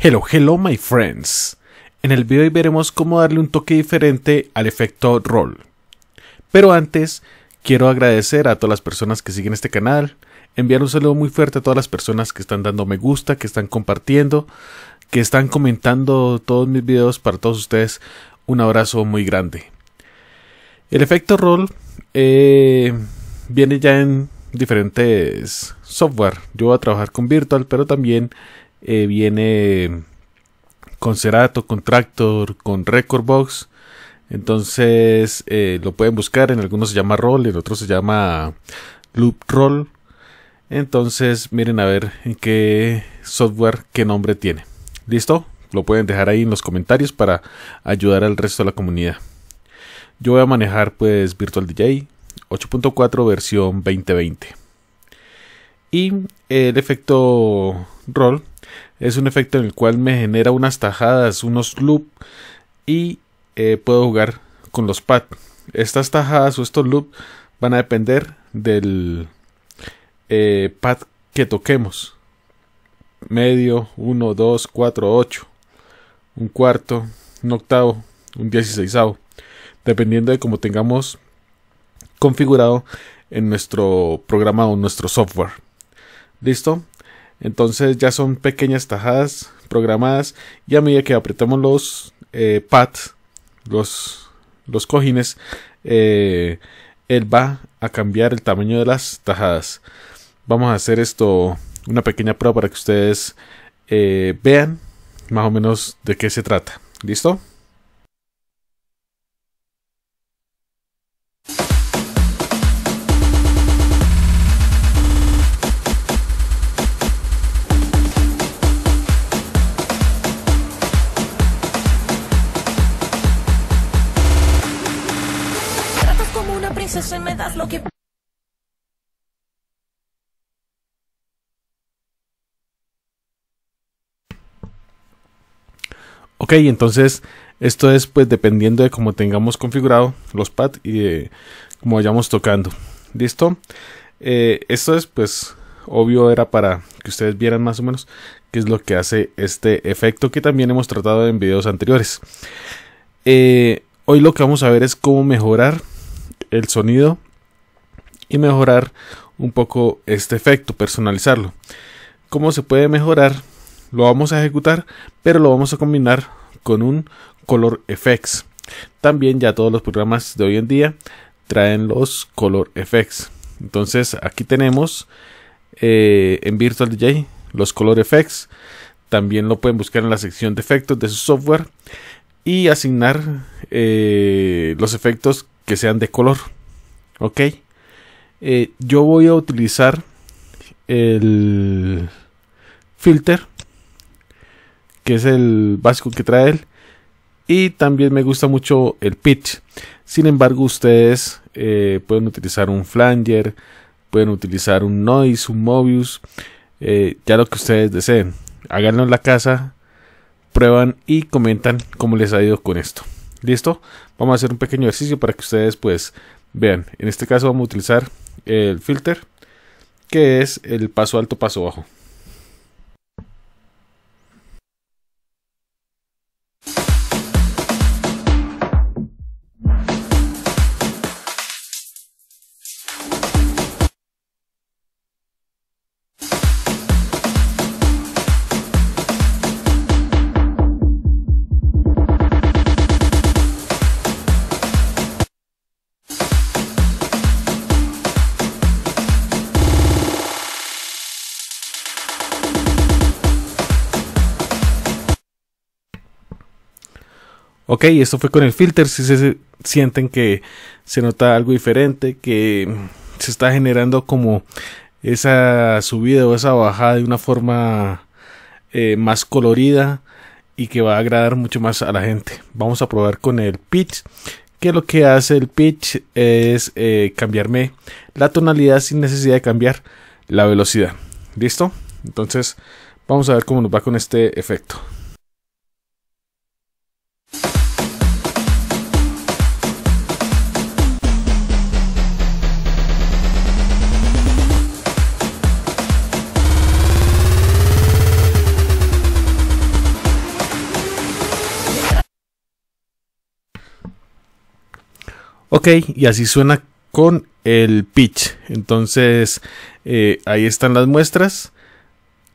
Hello, hello my friends. En el video hoy veremos cómo darle un toque diferente al efecto roll. Pero antes, quiero agradecer a todas las personas que siguen este canal, enviar un saludo muy fuerte a todas las personas que están dando me gusta, que están compartiendo, que están comentando todos mis videos para todos ustedes. Un abrazo muy grande. El efecto roll eh, viene ya en diferentes software. Yo voy a trabajar con Virtual, pero también eh, viene con Cerato, con Tractor, con Record Box. Entonces eh, lo pueden buscar, en algunos se llama Roll, en otros se llama Loop Roll. Entonces miren a ver en qué software, qué nombre tiene. ¿Listo? Lo pueden dejar ahí en los comentarios para ayudar al resto de la comunidad. Yo voy a manejar pues Virtual DJ 8.4 versión 2020. Y el efecto roll es un efecto en el cual me genera unas tajadas, unos Loops y eh, puedo jugar con los pads. Estas tajadas o estos loops van a depender del eh, pad que toquemos. Medio, uno, dos, cuatro, ocho Un cuarto, un octavo, un dieciséisavo. Dependiendo de cómo tengamos configurado en nuestro programa o nuestro software. ¿Listo? Entonces ya son pequeñas tajadas programadas y a medida que apretamos los eh, pads, los, los cojines, eh, él va a cambiar el tamaño de las tajadas. Vamos a hacer esto una pequeña prueba para que ustedes eh, vean más o menos de qué se trata. ¿Listo? Ok, entonces esto es pues dependiendo de cómo tengamos configurado los pads y de cómo vayamos tocando. ¿Listo? Eh, esto es pues obvio era para que ustedes vieran más o menos qué es lo que hace este efecto que también hemos tratado en videos anteriores. Eh, hoy lo que vamos a ver es cómo mejorar el sonido y mejorar un poco este efecto, personalizarlo. ¿Cómo se puede mejorar? Lo vamos a ejecutar, pero lo vamos a combinar con un color effects. También ya todos los programas de hoy en día traen los color effects. Entonces aquí tenemos eh, en Virtual DJ los color effects. También lo pueden buscar en la sección de efectos de su software y asignar eh, los efectos que sean de color. Ok. Eh, yo voy a utilizar el filter que es el básico que trae él y también me gusta mucho el pitch sin embargo ustedes eh, pueden utilizar un flanger pueden utilizar un noise un mobius eh, ya lo que ustedes deseen háganlo en la casa prueban y comentan cómo les ha ido con esto listo vamos a hacer un pequeño ejercicio para que ustedes pues vean en este caso vamos a utilizar el filter, que es el paso alto, paso bajo. ok, esto fue con el filter, si se sienten que se nota algo diferente, que se está generando como esa subida o esa bajada de una forma eh, más colorida y que va a agradar mucho más a la gente. Vamos a probar con el pitch, que lo que hace el pitch es eh, cambiarme la tonalidad sin necesidad de cambiar la velocidad. ¿Listo? Entonces vamos a ver cómo nos va con este efecto. Ok, y así suena con el pitch. Entonces, eh, ahí están las muestras.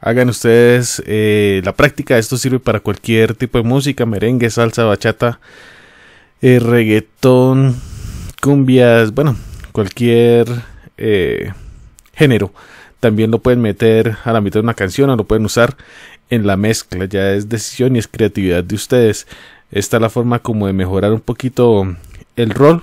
Hagan ustedes eh, la práctica. Esto sirve para cualquier tipo de música, merengue, salsa, bachata, eh, reggaetón, cumbias, bueno, cualquier género. También lo pueden meter a la mitad de una canción o lo pueden usar en la mezcla. Ya es decisión y es creatividad de ustedes. Esta es la forma como de mejorar un poquito el rol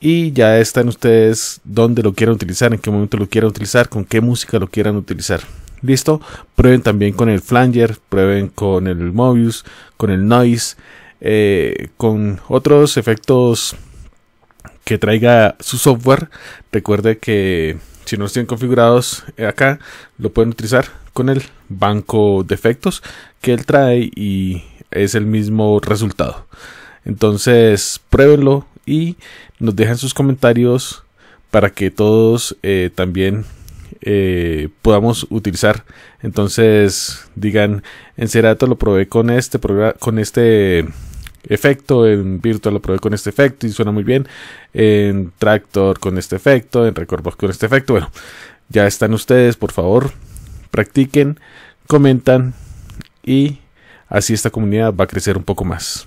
y ya está en ustedes donde lo quieran utilizar, en qué momento lo quieran utilizar, con qué música lo quieran utilizar. Listo, prueben también con el flanger, prueben con el Mobius, con el noise, eh, con otros efectos que traiga su software. Recuerde que si no estén configurados eh, acá, lo pueden utilizar con el banco de efectos que él trae y es el mismo resultado. Entonces, pruébenlo y nos dejan sus comentarios para que todos eh, también eh, podamos utilizar. Entonces, digan, en Cerato lo probé con este con este efecto, en Virtual lo probé con este efecto y suena muy bien, en Tractor con este efecto, en Recordbox con este efecto. Bueno, ya están ustedes, por favor, practiquen, comentan y así esta comunidad va a crecer un poco más.